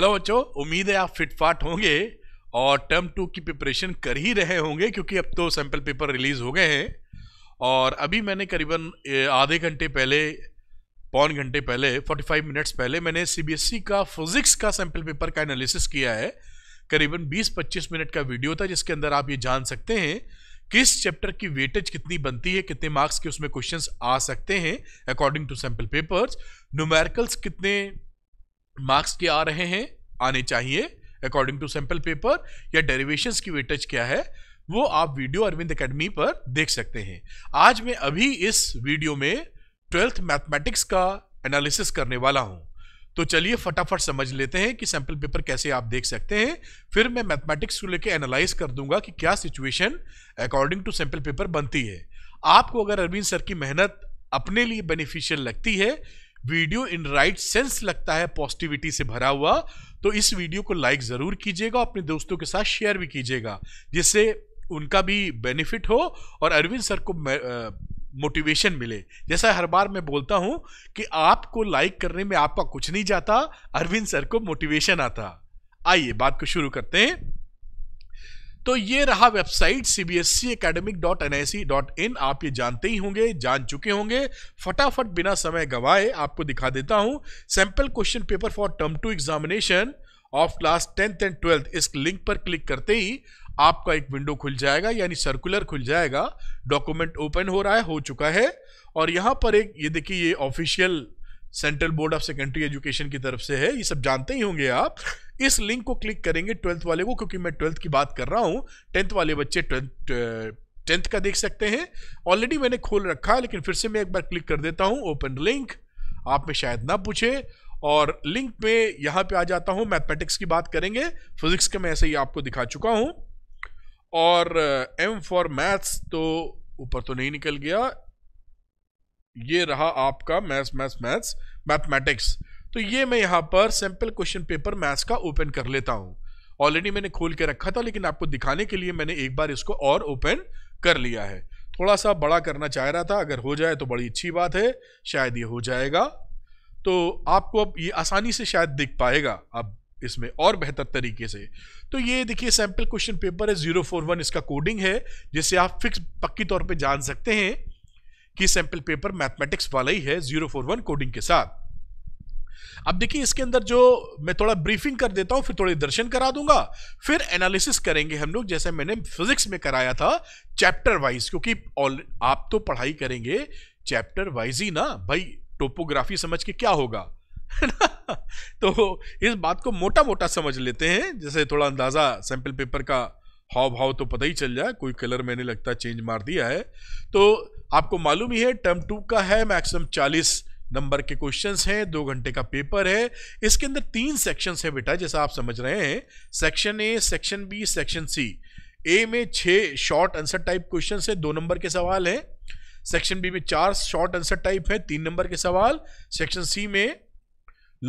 hello बच्चों उम्मीद है आप फिटफाट होंगे और टर्म टू की प्रिपरेशन कर ही रहे होंगे क्योंकि अब तो सैम्पल पेपर रिलीज़ हो गए हैं और अभी मैंने करीबन आधे घंटे पहले पौन घंटे पहले 45 मिनट्स पहले मैंने सीबीएसई e का फिज़िक्स का सैम्पल पेपर का एनालिसिस किया है करीबन 20-25 मिनट का वीडियो था जिसके अंदर आप ये जान सकते हैं किस चैप्टर की वेटेज कितनी बनती है कितने मार्क्स के उसमें क्वेश्चंस आ सकते हैं according to sample papers numericals कितने मार्क्स के आ रहे हैं आने चाहिए अकॉर्डिंग टू सैम्पल पेपर या डेरिवेशन की वेटेज क्या है वो आप वीडियो अरविंद अकेडमी पर देख सकते हैं आज मैं अभी इस वीडियो में ट्वेल्थ मैथमेटिक्स का एनालिसिस करने वाला हूँ तो चलिए फटाफट समझ लेते हैं कि सैंपल पेपर कैसे आप देख सकते हैं फिर मैं मैथमेटिक्स को लेकर एनालाइज कर दूंगा कि क्या situation according to sample paper बनती है आपको अगर अरविंद सर की मेहनत अपने लिए बेनिफिशियल लगती है वीडियो इन राइट सेंस लगता है पॉजिटिविटी से भरा हुआ तो इस वीडियो को लाइक ज़रूर कीजिएगा अपने दोस्तों के साथ शेयर भी कीजिएगा जिससे उनका भी बेनिफिट हो और अरविंद सर को मोटिवेशन मिले जैसा हर बार मैं बोलता हूं कि आपको लाइक करने में आपका कुछ नहीं जाता अरविंद सर को मोटिवेशन आता आइए बात को शुरू करते हैं तो ये रहा website C B S C academic dot N I C dot in आप ये जानते ही होंगे जान चुके होंगे फटाफट बिना समय गवाए आपको दिखा देता हूं sample question paper for term two examination of class tenth and twelfth इस लिंक पर क्लिक करते ही आपका एक विंडो खुल जाएगा यानी सर्कुलर खुल जाएगा डॉक्यूमेंट ओपन हो रहा है हो चुका है और यहाँ पर एक ये देखिए ये official central board of secondary education की तरफ से है ये सब जानते ही होंगे आप इस लिंक को क्लिक करेंगे ट्वेल्थ वाले को क्योंकि मैं ट्वेल्थ की बात कर रहा हूँ टेंथ वाले बच्चे ट्वेल्थ टेंथ का देख सकते हैं ऑलरेडी मैंने खोल रखा लेकिन फिर से मैं एक बार क्लिक कर देता हूँ ओपन लिंक आप में शायद ना पूछे और लिंक में यहाँ पे आ जाता हूँ मैथमेटिक्स की बात करेंगे फिजिक्स का मैं ऐसे ही आपको दिखा चुका हूँ और एम फॉर मैथ्स तो ऊपर तो नहीं निकल गया ये रहा आपका मैथ्स मैथ्स मैथ्स मैथमेटिक्स तो ये मैं यहाँ पर सैम्पल क्वेश्चन पेपर मैथ्स का ओपन कर लेता हूँ ऑलरेडी मैंने खोल के रखा था लेकिन आपको दिखाने के लिए मैंने एक बार इसको और ओपन कर लिया है थोड़ा सा बड़ा करना चाह रहा था अगर हो जाए तो बड़ी अच्छी बात है शायद ये हो जाएगा तो आपको अब ये आसानी से शायद दिख पाएगा अब इसमें और बेहतर तरीके से तो ये देखिए सैम्पल क्वेश्चन पेपर है जीरो फोर वन इसका कोडिंग है जिसे आप फिक्स पक्की तौर पे जान सकते हैं कि सैंपल पेपर मैथमेटिक्स वाला ही है जीरो फोर वन कोडिंग के साथ अब देखिए इसके अंदर जो मैं थोड़ा ब्रीफिंग कर देता हूं फिर थोड़े दर्शन करा दूंगा फिर एनालिसिस करेंगे हम लोग जैसे मैंने फिजिक्स में कराया था चैप्टर वाइज क्योंकि आप तो पढ़ाई करेंगे चैप्टर वाइज ही ना भाई टोपोग्राफी समझ के क्या होगा तो इस बात को मोटा मोटा समझ लेते हैं जैसे थोड़ा अंदाज़ा सैंपल पेपर का हाव भाव तो पता ही चल जाए कोई कलर मैंने लगता चेंज मार दिया है तो आपको मालूम ही है टर्म टू का है मैक्सिमम चालीस नंबर के क्वेश्चंस हैं दो घंटे का पेपर है इसके अंदर तीन सेक्शंस हैं बेटा जैसा आप समझ रहे हैं section A section B section C A में छः शॉर्ट आंसर टाइप क्वेश्चन हैं दो नंबर के सवाल हैं सेक्शन बी में चार शॉर्ट आंसर टाइप है तीन नंबर के सवाल सेक्शन सी में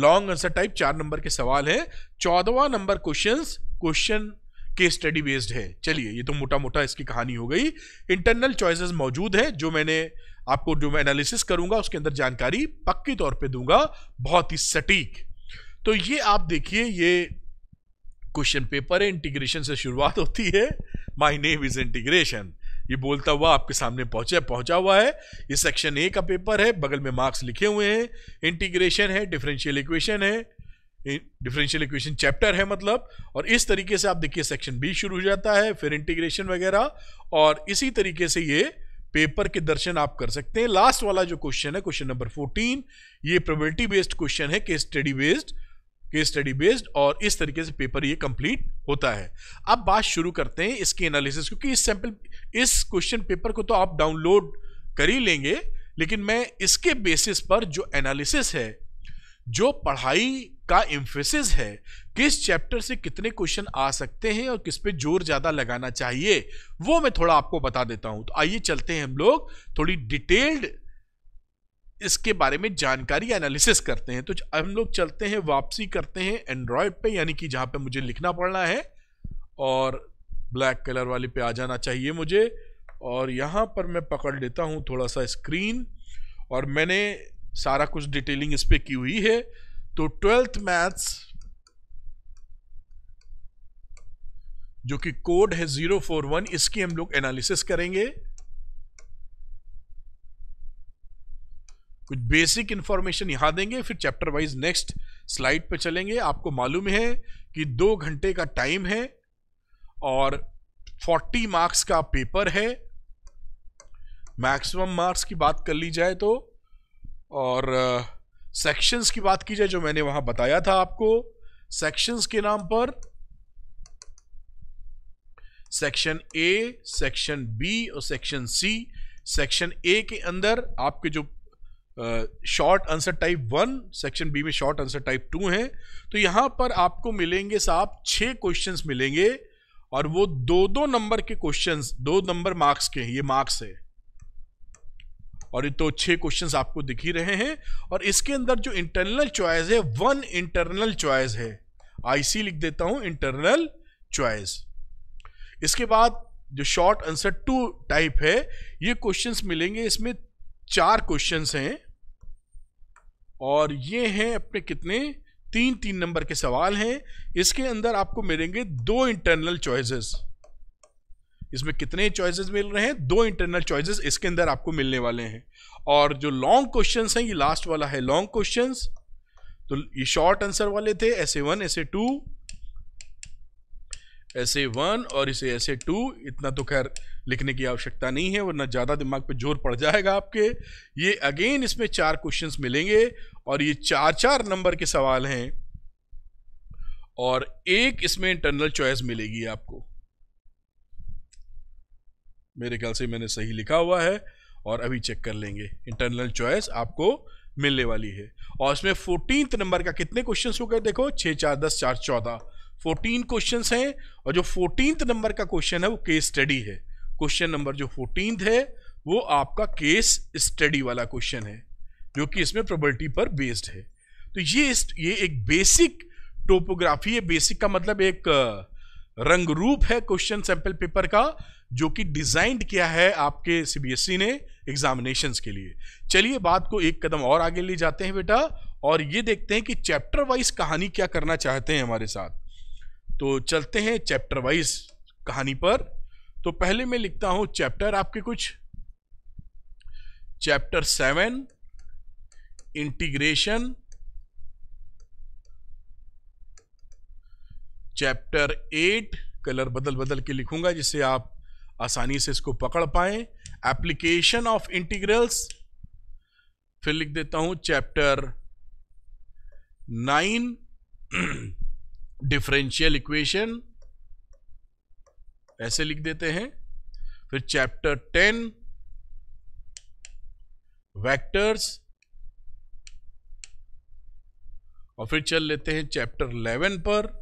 लॉन्ग आंसर टाइप चार नंबर के सवाल हैं चौदवा number question question case study based है चलिए ये तो मोटा मोटा इसकी कहानी हो गई इंटरनल चॉइसेस मौजूद है जो मैंने आपको जो मैं एनालिसिस करूंगा उसके अंदर जानकारी पक्की तौर पे दूंगा बहुत ही सटीक तो ये आप देखिए ये क्वेश्चन पेपर है इंटीग्रेशन से शुरुआत होती है माई नेम इज इंटीग्रेशन ये बोलता हुआ आपके सामने पहुंचे पहुंचा हुआ है ये सेक्शन ए का पेपर है बगल में मार्क्स लिखे हुए हैं इंटीग्रेशन है डिफरेंशियल इक्वेशन है डिफरेंशियल इक्वेशन चैप्टर है मतलब और इस तरीके से आप देखिए सेक्शन बी शुरू हो जाता है फिर इंटीग्रेशन वगैरह और इसी तरीके से ये पेपर के दर्शन आप कर सकते हैं लास्ट वाला जो क्वेश्चन है क्वेश्चन नंबर फोर्टीन ये प्रोबेबिलिटी बेस्ड क्वेश्चन है case study based case study based और इस तरीके से पेपर ये कंप्लीट होता है अब बात शुरू करते हैं इसके एनालिसिस क्योंकि इस सैंपल इस क्वेश्चन पेपर को तो आप डाउनलोड कर ही लेंगे लेकिन मैं इसके बेसिस पर जो एनालिसिस है जो पढ़ाई का इम्फेसिस है किस चैप्टर से कितने क्वेश्चन आ सकते हैं और किस पे जोर ज़्यादा लगाना चाहिए वो मैं थोड़ा आपको बता देता हूं तो आइए चलते हैं हम लोग थोड़ी डिटेल्ड इसके बारे में जानकारी एनालिसिस करते हैं तो हम लोग चलते हैं वापसी करते हैं एंड्रॉयड पे यानी कि जहाँ पे मुझे लिखना पड़ना है और ब्लैक कलर वाले पे आ जाना चाहिए मुझे और यहाँ पर मैं पकड़ लेता हूँ थोड़ा सा स्क्रीन और मैंने सारा कुछ डिटेलिंग इस पर की हुई है तो ट्वेल्थ मैथ्स जो कि कोड है जीरो फोर वन इसकी हम लोग एनालिसिस करेंगे कुछ बेसिक इंफॉर्मेशन यहां देंगे फिर चैप्टर वाइज नेक्स्ट स्लाइड पे चलेंगे आपको मालूम है कि दो घंटे का टाइम है और 40 मार्क्स का पेपर है मैक्सिमम मार्क्स की बात कर ली जाए तो और सेक्शंस की बात की जाए जो मैंने वहां बताया था आपको सेक्शंस के नाम पर सेक्शन ए सेक्शन बी और सेक्शन सी सेक्शन ए के अंदर आपके जो short answer type one section B में शॉर्ट आंसर टाइप टू हैं तो यहाँ पर आपको मिलेंगे साहब छह क्वेश्चंस मिलेंगे और वो दो दो नंबर के क्वेश्चंस दो नंबर मार्क्स के हैं ये मार्क्स है और ये तो छह क्वेश्चन आपको दिख ही रहे हैं और इसके अंदर जो इंटरनल चॉइस है वन इंटरनल चॉइस है आईसी लिख देता हूं इंटरनल चॉइस इसके बाद जो शॉर्ट आंसर टू टाइप है ये क्वेश्चंस मिलेंगे इसमें चार क्वेश्चंस हैं और ये हैं अपने कितने तीन तीन नंबर के सवाल हैं इसके अंदर आपको मिलेंगे दो इंटरनल चॉइसेस इसमें कितने चॉइसेस मिल रहे हैं दो इंटरनल चॉइसेस इसके अंदर आपको मिलने वाले हैं और जो लॉन्ग क्वेश्चन हैं ये लास्ट वाला है लॉन्ग क्वेश्चन तो ये शॉर्ट आंसर वाले थे ऐसे वन ऐसे टू ऐसे वन और इसे ऐसे टू इतना तो खैर लिखने की आवश्यकता नहीं है वरना ज़्यादा दिमाग पे जोर पड़ जाएगा आपके ये अगेन इसमें चार क्वेश्चंस मिलेंगे और ये चार चार नंबर के सवाल हैं और एक इसमें इंटरनल चॉइस मिलेगी आपको मेरे ख्याल से मैंने सही लिखा हुआ है और अभी चेक कर लेंगे इंटरनल चॉइस आपको मिलने वाली है और इसमें फोर्टीन नंबर का कितने क्वेश्चन हो गए देखो छः चार दस चार चौदह फोर्टीन क्वेश्चन हैं और जो फोर्टीन नंबर का क्वेश्चन है वो केस स्टडी है क्वेश्चन नंबर जो फोर्टीन है वो आपका केस स्टडी वाला क्वेश्चन है जो कि इसमें प्रॉबर्टी पर बेस्ड है तो ये ये एक बेसिक टोपोग्राफी है बेसिक का मतलब एक रंग रूप है क्वेश्चन सैंपल पेपर का जो कि डिजाइंड किया है आपके सीबीएसई e ने एग्जामिनेशंस के लिए चलिए बात को एक कदम और आगे ले जाते हैं बेटा और ये देखते हैं कि चैप्टर वाइज कहानी क्या करना चाहते हैं हमारे साथ तो चलते हैं चैप्टर वाइज कहानी पर तो पहले मैं लिखता हूं चैप्टर आपके कुछ chapter seven integration chapter eight colour बदल बदल के लिखूंगा जिससे आप आसानी से इसको पकड़ पाए एप्लीकेशन ऑफ इंटीग्रल्स फिर लिख देता हूं चैप्टर नाइन डिफरेंशियल इक्वेशन ऐसे लिख देते हैं फिर चैप्टर टेन वेक्टर्स और फिर चल लेते हैं चैप्टर इलेवन पर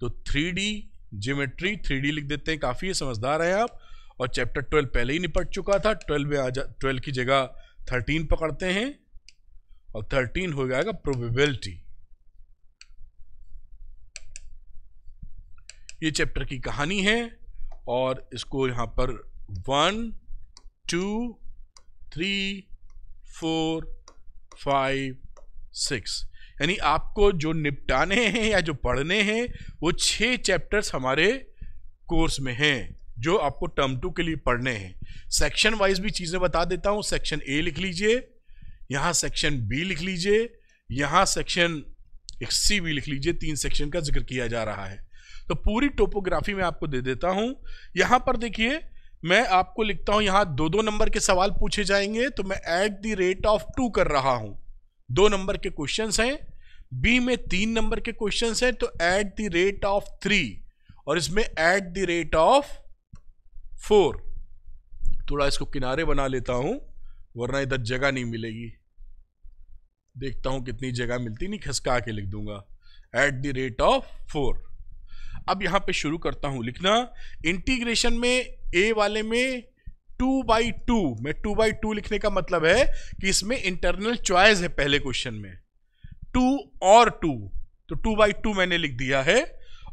तो थ्री डी जियोमेट्री थ्री लिख देते हैं काफ़ी है, समझदार हैं आप और चैप्टर ट्वेल्व पहले ही निपट चुका था ट्वेल्व में आ जा ट्वेल्व की जगह थर्टीन पकड़ते हैं और थर्टीन हो जाएगा प्रोबेबिलिटी ये चैप्टर की कहानी है और इसको यहाँ पर one two three four five six यानी आपको जो निपटाने हैं या जो पढ़ने हैं वो छः चैप्टर्स हमारे कोर्स में हैं जो आपको टर्म टू के लिए पढ़ने हैं सेक्शन वाइज भी चीज़ें बता देता हूँ सेक्शन ए लिख लीजिए यहाँ सेक्शन बी लिख लीजिए यहाँ सेक्शन सी भी लिख लीजिए तीन सेक्शन का जिक्र किया जा रहा है तो पूरी टोपोग्राफी मैं आपको दे देता हूँ यहाँ पर देखिए मैं आपको लिखता हूँ यहाँ दो दो नंबर के सवाल पूछे जाएंगे तो मैं at the rate of two कर रहा हूँ दो नंबर के क्वेश्चन हैं बी में तीन नंबर के क्वेश्चन हैं तो at the rate of three और इसमें at the rate of four थोड़ा इसको किनारे बना लेता हूं वरना इधर जगह नहीं मिलेगी देखता हूं कितनी जगह मिलती नहीं खसका के लिख दूंगा at the rate of four अब यहां पे शुरू करता हूं लिखना इंटीग्रेशन में ए वाले में टू बाई टू में टू बाई टू लिखने का मतलब है कि इसमें इंटरनल चॉइस है पहले क्वेश्चन में टू और टू तो टू बाई टू मैंने लिख दिया है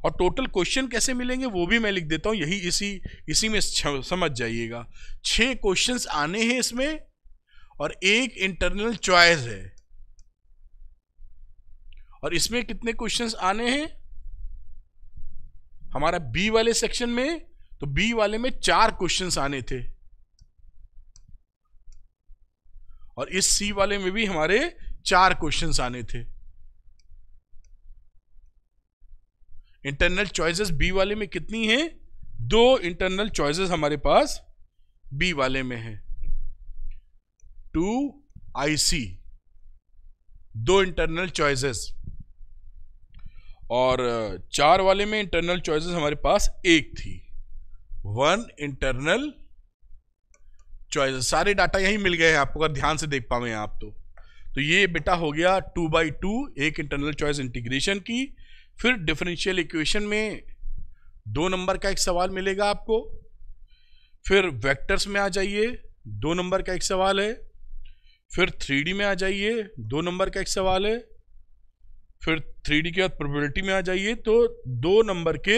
और टोटल क्वेश्चन कैसे मिलेंगे वो भी मैं लिख देता हूं यही इसी इसी में समझ जाइएगा छह क्वेश्चंस आने हैं इसमें और एक इंटरनल चॉइस है और इसमें कितने क्वेश्चंस आने हैं हमारा बी वाले सेक्शन में तो बी वाले में चार क्वेश्चंस आने थे और इस सी वाले में भी हमारे चार क्वेश्चन आने थे इंटरनल चॉइसेस बी वाले में कितनी हैं दो इंटरनल चॉइसेस हमारे पास बी वाले में हैं टू आईसी दो इंटरनल चॉइसेस और चार वाले में इंटरनल चॉइसेस हमारे पास एक थी वन इंटरनल चॉइस सारे डाटा यहीं मिल गए हैं आपको अगर ध्यान से देख पावे आप तो तो ये बेटा हो गया टू बाई टू एक इंटरनल चॉइस इंटीग्रेशन की फिर डिफरेंशियल इक्वेशन में दो नंबर का एक सवाल मिलेगा आपको फिर वेक्टर्स में आ जाइए दो नंबर का एक सवाल है फिर थ्री में आ जाइए दो नंबर का एक सवाल है फिर थ्री के बाद प्रोबेबिलिटी में आ जाइए तो दो नंबर के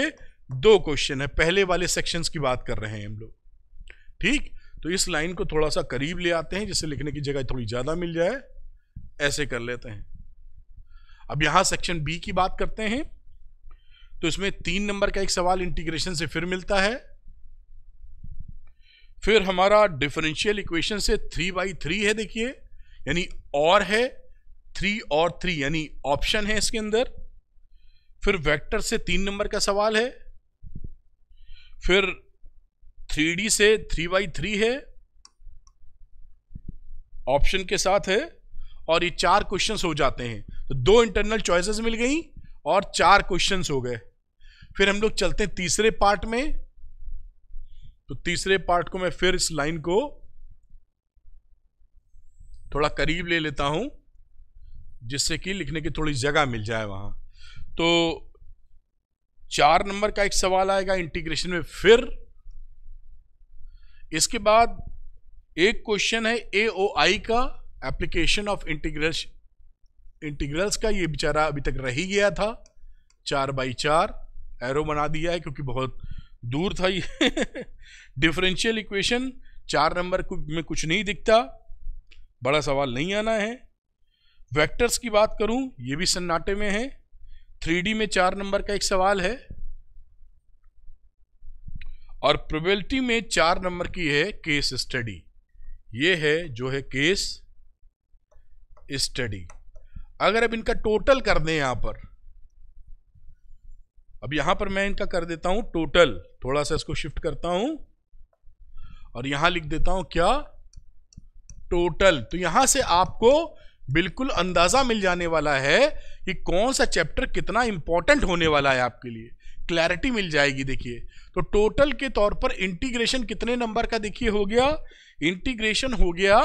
दो क्वेश्चन है पहले वाले सेक्शंस की बात कर रहे हैं हम लोग ठीक तो इस लाइन को थोड़ा सा करीब ले आते हैं जिससे लिखने की जगह थोड़ी ज़्यादा मिल जाए ऐसे कर लेते हैं अब यहां सेक्शन बी की बात करते हैं तो इसमें तीन नंबर का एक सवाल इंटीग्रेशन से फिर मिलता है फिर हमारा डिफरेंशियल इक्वेशन से थ्री बाई थ्री है देखिए यानी और है थ्री और थ्री यानी ऑप्शन है इसके अंदर फिर वेक्टर से तीन नंबर का सवाल है फिर थ्री से थ्री बाई थ्री है ऑप्शन के साथ है और ये चार क्वेश्चंस हो जाते हैं तो दो इंटरनल चॉइसेस मिल गई और चार क्वेश्चंस हो गए फिर हम लोग चलते हैं तीसरे पार्ट में तो तीसरे पार्ट को मैं फिर इस लाइन को थोड़ा करीब ले लेता हूं जिससे कि लिखने की थोड़ी जगह मिल जाए वहां तो चार नंबर का एक सवाल आएगा इंटीग्रेशन में फिर इसके बाद एक क्वेश्चन है ए ओ आई का एप्लीकेशन ऑफ इंटीग्रल इंटीग्रल्स का ये बेचारा अभी तक रह ही गया था चार बाई चार एरो बना दिया है क्योंकि बहुत दूर था ये डिफरेंशियल इक्वेशन चार नंबर में कुछ नहीं दिखता बड़ा सवाल नहीं आना है वेक्टर्स की बात करूं ये भी सन्नाटे में है थ्री में चार नंबर का एक सवाल है और प्रोबेबिलिटी में चार नंबर की है केस स्टडी ये है जो है केस स्टडी अगर अब इनका टोटल कर दें यहां पर अब यहां पर मैं इनका कर देता हूं टोटल थोड़ा सा इसको शिफ्ट करता हूं और यहां लिख देता हूं क्या टोटल तो यहां से आपको बिल्कुल अंदाजा मिल जाने वाला है कि कौन सा चैप्टर कितना इंपॉर्टेंट होने वाला है आपके लिए क्लैरिटी मिल जाएगी देखिए तो टोटल के तौर पर इंटीग्रेशन कितने नंबर का देखिए हो गया इंटीग्रेशन हो गया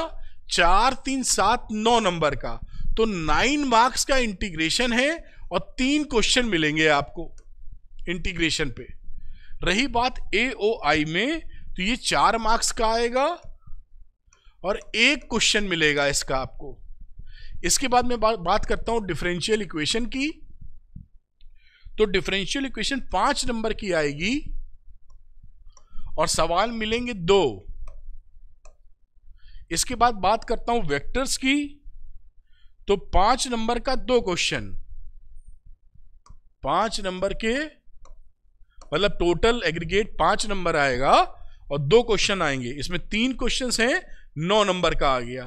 चार तीन सात नौ नंबर का तो नाइन मार्क्स का इंटीग्रेशन है और तीन क्वेश्चन मिलेंगे आपको इंटीग्रेशन पे रही बात ए ओ आई में तो ये चार मार्क्स का आएगा और एक क्वेश्चन मिलेगा इसका आपको इसके बाद मैं बात करता हूं डिफरेंशियल इक्वेशन की तो डिफरेंशियल इक्वेशन पांच नंबर की आएगी और सवाल मिलेंगे दो इसके बाद बात करता हूं वेक्टर्स की तो पांच नंबर का दो क्वेश्चन पांच नंबर के मतलब टोटल एग्रीगेट पांच नंबर आएगा और दो क्वेश्चन आएंगे इसमें तीन क्वेश्चन हैं नौ नंबर का आ गया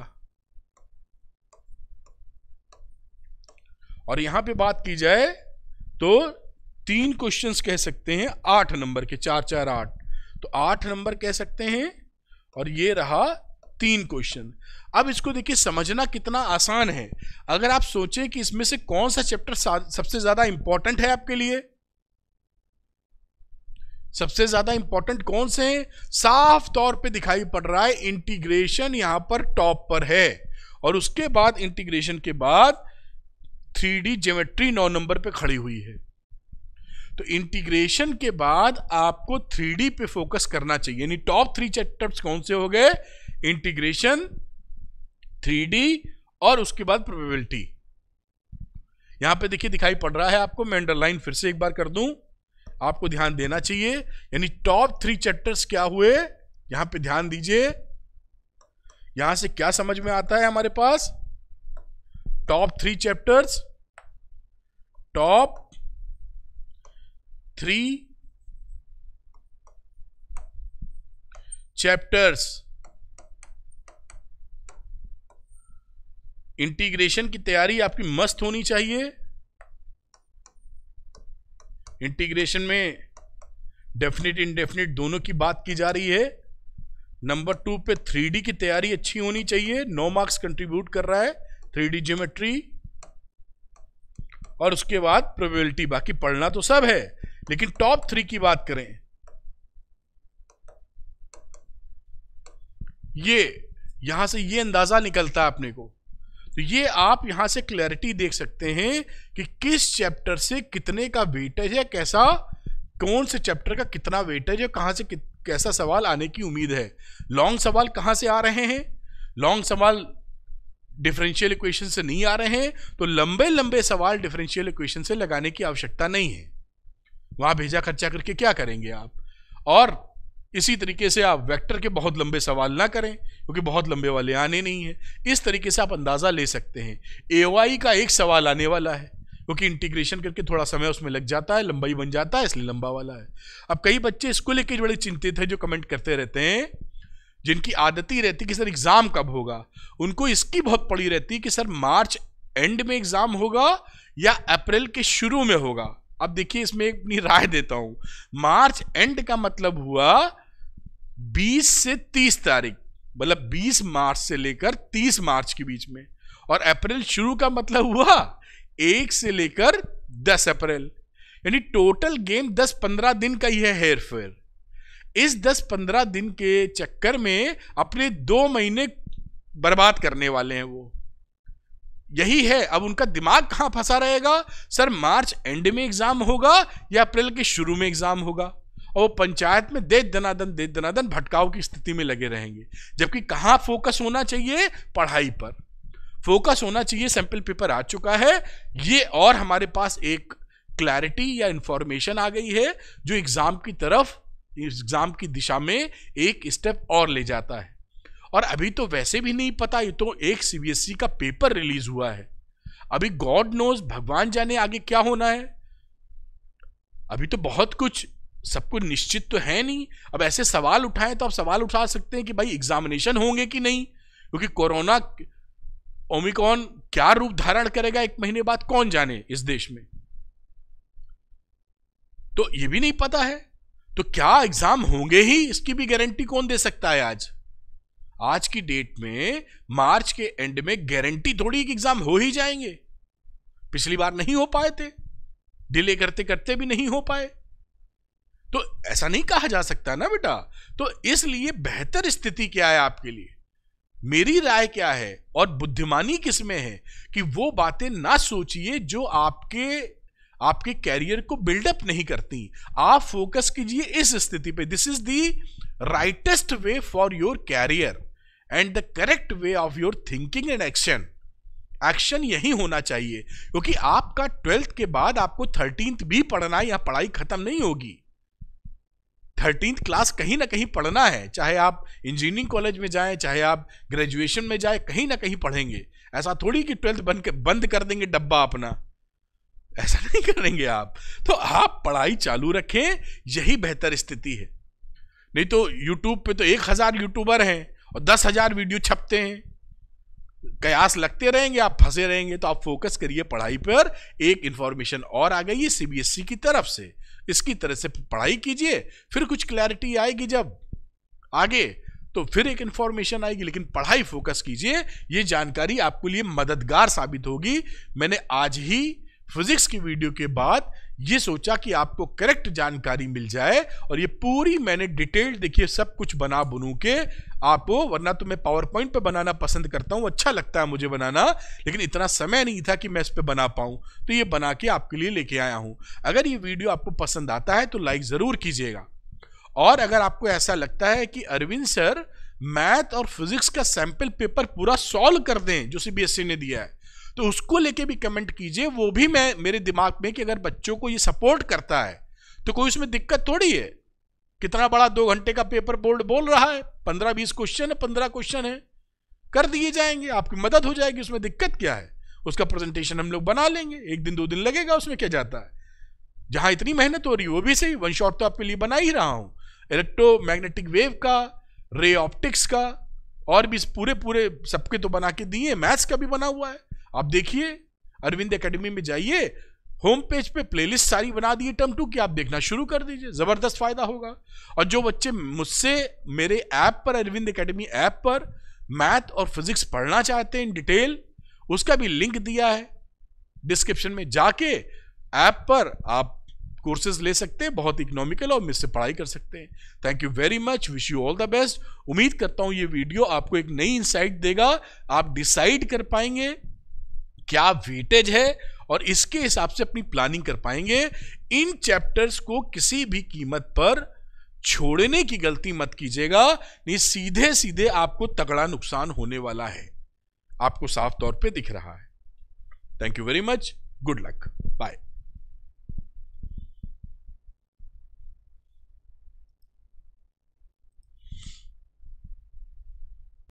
और यहां पे बात की जाए तो तीन क्वेश्चंस कह सकते हैं आठ नंबर के चार चार आठ तो आठ नंबर कह सकते हैं और ये रहा तीन क्वेश्चन अब इसको देखिए समझना कितना आसान है अगर आप सोचें कि इसमें से कौन सा चैप्टर सबसे ज्यादा इंपॉर्टेंट है आपके लिए सबसे ज्यादा इंपॉर्टेंट कौन से हैं साफ तौर पे दिखाई पड़ रहा है इंटीग्रेशन यहां पर टॉप पर है और उसके बाद इंटीग्रेशन के बाद थ्री डी ज्योमेट्री नौ नंबर पे खड़ी हुई है तो इंटीग्रेशन के बाद आपको थ्री पे फोकस करना चाहिए यानी टॉप थ्री चैप्टर्स कौन से हो गए इंटीग्रेशन थ्री और उसके बाद प्रोबेबिलिटी यहां पे देखिए दिखाई पड़ रहा है आपको मैं अंडरलाइन फिर से एक बार कर दूं आपको ध्यान देना चाहिए यानी टॉप थ्री चैप्टर्स क्या हुए यहां पे ध्यान दीजिए यहां से क्या समझ में आता है हमारे पास top three chapters top three chapters integration की तैयारी आपकी मस्त होनी चाहिए इंटीग्रेशन में डेफिनेट इनडेफिनेट दोनों की बात की जा रही है नंबर टू पे थ्री की तैयारी अच्छी होनी चाहिए नो मार्क्स कंट्रीब्यूट कर रहा है थ्री ज्योमेट्री और उसके बाद प्रोबेबिलिटी बाकी पढ़ना तो सब है लेकिन टॉप थ्री की बात करें ये यहां से ये अंदाजा निकलता है अपने को तो ये आप यहां से क्लैरिटी देख सकते हैं कि किस चैप्टर से कितने का वेटेज है कैसा कौन से चैप्टर का कितना वेटेज है कहां से कैसा सवाल आने की उम्मीद है लॉन्ग सवाल कहां से आ रहे हैं लॉन्ग सवाल डिफरेंशियल इक्वेशन से नहीं आ रहे हैं तो लंबे लंबे सवाल डिफरेंशियल इक्वेशन से लगाने की आवश्यकता नहीं है वहां भेजा खर्चा करके क्या करेंगे आप और इसी तरीके से आप वेक्टर के बहुत लंबे सवाल ना करें क्योंकि बहुत लंबे वाले आने नहीं है इस तरीके से आप अंदाज़ा ले सकते हैं ए का एक सवाल आने वाला है क्योंकि इंटीग्रेशन करके थोड़ा समय उसमें लग जाता है लंबाई बन जाता है इसलिए लंबा वाला है अब कई बच्चे इसको लेके बड़े चिंतित है जो कमेंट करते रहते हैं जिनकी आदत ही रहती कि सर एग्ज़ाम कब होगा उनको इसकी बहुत पड़ी रहती कि सर मार्च एंड में एग्ज़ाम होगा या अप्रैल के शुरू में होगा अब देखिए इसमें अपनी राय देता हूं मार्च एंड का मतलब हुआ 20 से 30 तारीख मतलब 20 मार्च से लेकर 30 मार्च के बीच में और अप्रैल शुरू का मतलब हुआ एक से लेकर 10 अप्रैल यानी टोटल गेम 10-15 दिन का ही है हेयर फेयर इस दस पंद्रह दिन के चक्कर में अपने दो महीने बर्बाद करने वाले हैं वो यही है अब उनका दिमाग कहां फंसा रहेगा सर मार्च एंड में एग्जाम होगा या अप्रैल के शुरू में एग्जाम होगा और वो पंचायत में दे दनादन दे दनादन भटकाव की स्थिति में लगे रहेंगे जबकि कहाँ फोकस होना चाहिए पढ़ाई पर फोकस होना चाहिए सैंपल पेपर आ चुका है ये और हमारे पास एक क्लैरिटी या इंफॉर्मेशन आ गई है जो एग्जाम की तरफ एग्जाम की दिशा में एक स्टेप और ले जाता है और अभी तो वैसे भी नहीं पता ये तो एक सीबीएसई e का पेपर रिलीज हुआ है अभी गॉड नोज भगवान जाने आगे क्या होना है अभी तो बहुत कुछ सब कुछ निश्चित तो है नहीं अब ऐसे सवाल उठाएं तो आप सवाल उठा सकते हैं कि भाई एग्जामिनेशन होंगे कि नहीं क्योंकि कोरोना ओमिकॉन क्या रूप धारण करेगा एक महीने बाद कौन जाने इस देश में तो ये भी नहीं पता है तो क्या एग्जाम होंगे ही इसकी भी गारंटी कौन दे सकता है आज आज की डेट में मार्च के एंड में गारंटी थोड़ी कि एग्जाम हो ही जाएंगे पिछली बार नहीं हो पाए थे डिले करते करते भी नहीं हो पाए तो ऐसा नहीं कहा जा सकता ना बेटा तो इसलिए बेहतर स्थिति क्या है आपके लिए मेरी राय क्या है और बुद्धिमानी किसमें है कि वो बातें ना सोचिए जो आपके आपके कैरियर को बिल्डअप नहीं करती आप फोकस कीजिए इस स्थिति पे this is the rightest way for your career and the correct way of your thinking and action action यही होना चाहिए क्योंकि आपका ट्वेल्थ के बाद आपको थर्टींथ भी पढ़ना या पढ़ाई खत्म नहीं होगी थर्टींथ क्लास कहीं ना कहीं पढ़ना है चाहे आप इंजीनियरिंग कॉलेज में जाएं चाहे आप ग्रेजुएशन में जाएं कहीं ना कहीं पढ़ेंगे ऐसा थोड़ी कि ट्वेल्थ बंद बंद कर देंगे डब्बा अपना ऐसा नहीं करेंगे आप तो आप पढ़ाई चालू रखें यही बेहतर स्थिति है नहीं तो यूट्यूब पे तो एक हज़ार यूट्यूबर हैं और दस हज़ार वीडियो छपते हैं कयास लगते रहेंगे आप फंसे रहेंगे तो आप फोकस करिए पढ़ाई पर एक इंफॉर्मेशन और आ गई है सीबीएसई e की तरफ से इसकी तरह से पढ़ाई कीजिए फिर कुछ क्लैरिटी आएगी जब आगे तो फिर एक इंफॉर्मेशन आएगी लेकिन पढ़ाई फोकस कीजिए ये जानकारी आपके लिए मददगार साबित होगी मैंने आज ही फिजिक्स की वीडियो के बाद ये सोचा कि आपको करेक्ट जानकारी मिल जाए और ये पूरी मैंने डिटेल देखिए सब कुछ बना बनू के आपको वरना तो मैं पावर पॉइंट पर बनाना पसंद करता हूँ अच्छा लगता है मुझे बनाना लेकिन इतना समय नहीं था कि मैं इस पर बना पाऊँ तो ये बना के आपके लिए लेके आया हूँ अगर ये वीडियो आपको पसंद आता है तो लाइक ज़रूर कीजिएगा और अगर आपको ऐसा लगता है कि अरविंद सर मैथ और फिजिक्स का सैंपल पेपर पूरा सॉल्व कर दें जो सी ने दिया है तो उसको लेके भी कमेंट कीजिए वो भी मैं मेरे दिमाग में कि अगर बच्चों को ये सपोर्ट करता है तो कोई उसमें दिक्कत थोड़ी है कितना बड़ा दो घंटे का पेपर बोर्ड बोल रहा है पंद्रह बीस क्वेश्चन है पंद्रह क्वेश्चन है कर दिए जाएंगे आपकी मदद हो जाएगी उसमें दिक्कत क्या है उसका प्रेजेंटेशन हम लोग बना लेंगे एक दिन दो दिन लगेगा उसमें क्या जाता है जहाँ इतनी मेहनत हो रही है वो भी सही वन शॉट तो आपके लिए बना ही रहा हूँ इलेक्ट्रोमैग्नेटिक वेव का रे ऑप्टिक्स का और भी पूरे पूरे सबके तो बना के दिए मैथ्स का भी बना हुआ है आप देखिए अरविंद एकेडमी में जाइए होम पेज पे प्लेलिस्ट सारी बना दिए टर्म टू की आप देखना शुरू कर दीजिए ज़बरदस्त फायदा होगा और जो बच्चे मुझसे मेरे ऐप पर अरविंद एकेडमी ऐप पर मैथ और फिजिक्स पढ़ना चाहते हैं इन डिटेल उसका भी लिंक दिया है डिस्क्रिप्शन में जाके ऐप पर आप कोर्सेज ले सकते हैं बहुत इकोनॉमिकल और मुझसे पढ़ाई कर सकते हैं thank you very much wish you all the best उम्मीद करता हूँ ये वीडियो आपको एक नई इंसाइट देगा आप डिसाइड कर पाएंगे क्या वेटेज है और इसके हिसाब से अपनी प्लानिंग कर पाएंगे इन चैप्टर्स को किसी भी कीमत पर छोड़ने की गलती मत कीजिएगा नहीं सीधे सीधे आपको तगड़ा नुकसान होने वाला है आपको साफ तौर पे दिख रहा है thank you very much good luck bye